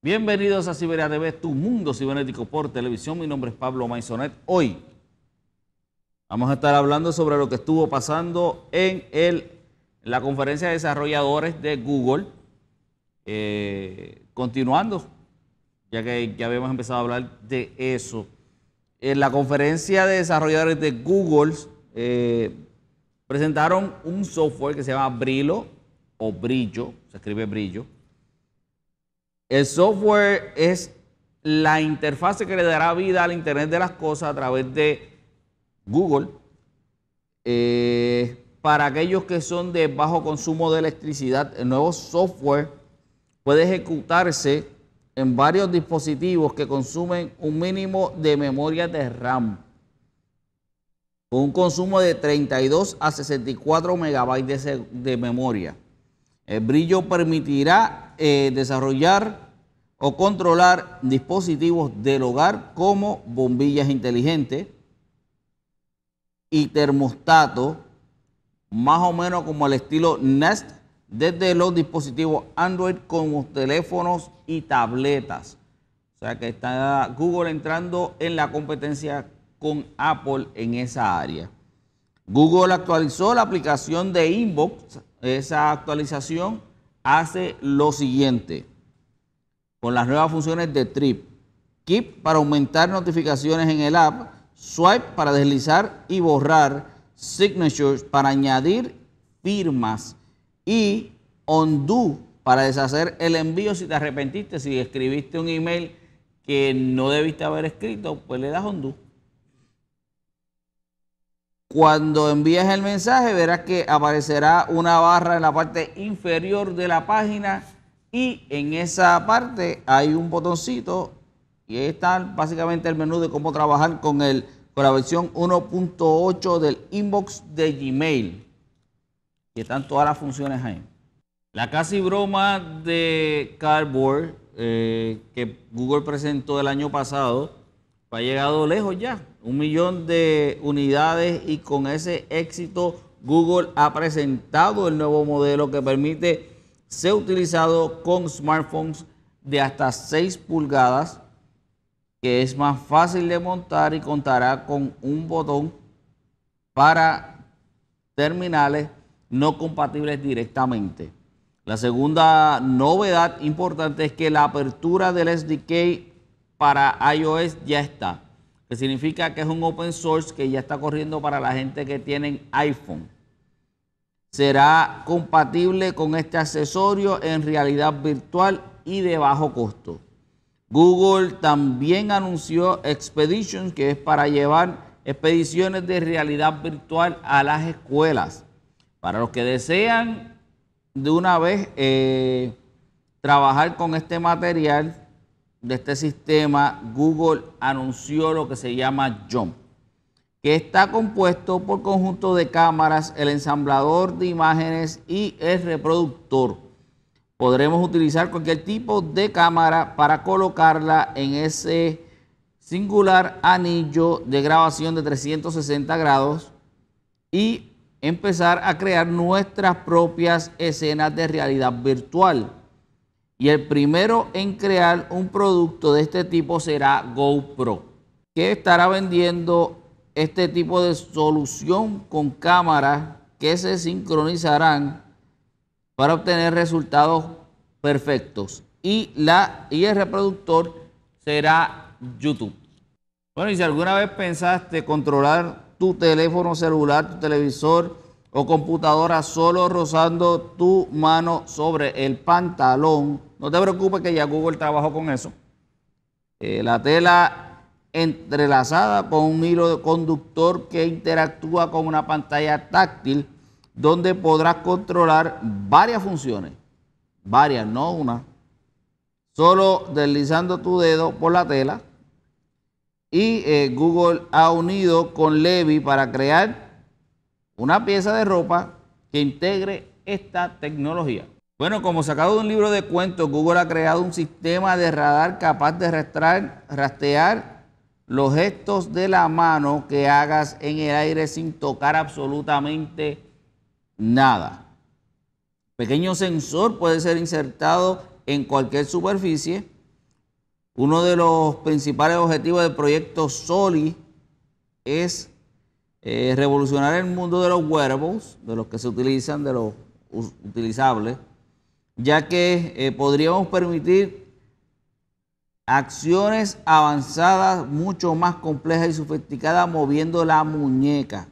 Bienvenidos a Siberia TV, tu mundo cibernético por televisión. Mi nombre es Pablo Maisonet. Hoy vamos a estar hablando sobre lo que estuvo pasando en, el, la conferencia de desarrolladores de Google. Eh, continuando, ya que ya habíamos empezado a hablar de eso. En la conferencia de desarrolladores de Google eh, presentaron un software que se llama Brillo o Brillo, se escribe Brillo el software es la interfase que le dará vida al Internet de las Cosas a través de Google. Eh, para aquellos que son de bajo consumo de electricidad, el nuevo software puede ejecutarse en varios dispositivos que consumen un mínimo de memoria de RAM, con un consumo de 32 a 64 megabytes de memoria. El brillo permitirá eh, desarrollar o controlar dispositivos del hogar como bombillas inteligentes y termostato, más o menos como el estilo Nest, desde los dispositivos Android como teléfonos y tabletas. O sea que está Google entrando en la competencia con Apple en esa área. Google actualizó la aplicación de Inbox esa actualización hace lo siguiente con las nuevas funciones de Trip. Keep para aumentar notificaciones en el app, Swipe para deslizar y borrar, Signature para añadir firmas y Undo para deshacer el envío si te arrepentiste, si escribiste un email que no debiste haber escrito, pues le das Undo. Cuando envíes el mensaje verás que aparecerá una barra en la parte inferior de la página y en esa parte hay un botoncito y ahí está básicamente el menú de cómo trabajar con, el, la versión 1.8 del inbox de Gmail. Y están todas las funciones ahí. La casi broma de Cardboard eh, que Google presentó el año pasado ha llegado lejos ya, un millón de unidades y con ese éxito Google ha presentado el nuevo modelo que permite ser utilizado con smartphones de hasta 6 pulgadas, que es más fácil de montar y contará con un botón para terminales no compatibles directamente. La segunda novedad importante es que la apertura del SDK para iOS ya está, que significa que es un open source que ya está corriendo para la gente que tiene iPhone. Será compatible con este accesorio en realidad virtual y de bajo costo. Google también anunció Expedition... que es para llevar expediciones de realidad virtual a las escuelas. Para los que desean de una vez eh, trabajar con este material, de este sistema, Google anunció lo que se llama Jump, que está compuesto por conjunto de cámaras, el ensamblador de imágenes y el reproductor. Podremos utilizar cualquier tipo de cámara para colocarla en ese singular anillo de grabación de 360 grados y empezar a crear nuestras propias escenas de realidad virtual. Y el primero en crear un producto de este tipo será GoPro, que estará vendiendo este tipo de solución con cámaras que se sincronizarán para obtener resultados perfectos. Y, la, y el reproductor será YouTube. Bueno, y si alguna vez pensaste controlar tu teléfono celular, tu televisor o computadora solo rozando tu mano sobre el pantalón, no te preocupes que ya Google trabajó con eso. Eh, la tela entrelazada con un hilo conductor que interactúa con una pantalla táctil donde podrás controlar varias funciones. Varias, no una. Solo deslizando tu dedo por la tela. Y eh, Google ha unido con Levi para crear una pieza de ropa que integre esta tecnología. Bueno, como sacado de un libro de cuentos, Google ha creado un sistema de radar capaz de rastrear los gestos de la mano que hagas en el aire sin tocar absolutamente nada. Pequeño sensor puede ser insertado en cualquier superficie. Uno de los principales objetivos del proyecto SOLI es eh, revolucionar el mundo de los wearables, de los que se utilizan, de los utilizables, ya que eh, podríamos permitir acciones avanzadas mucho más complejas y sofisticadas moviendo la muñeca.